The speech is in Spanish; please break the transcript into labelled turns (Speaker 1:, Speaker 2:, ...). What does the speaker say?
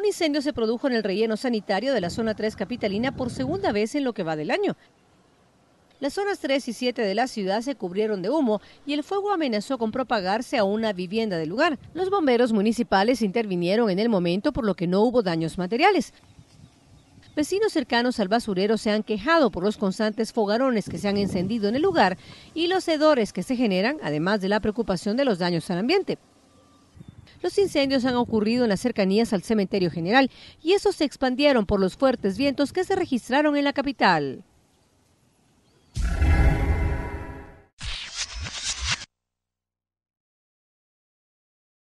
Speaker 1: Un incendio se produjo en el relleno sanitario de la zona 3 capitalina por segunda vez en lo que va del año. Las zonas 3 y 7 de la ciudad se cubrieron de humo y el fuego amenazó con propagarse a una vivienda del lugar. Los bomberos municipales intervinieron en el momento por lo que no hubo daños materiales. Vecinos cercanos al basurero se han quejado por los constantes fogarones que se han encendido en el lugar y los hedores que se generan, además de la preocupación de los daños al ambiente. Los incendios han ocurrido en las cercanías al cementerio general y esos se expandieron por los fuertes vientos que se registraron en la capital.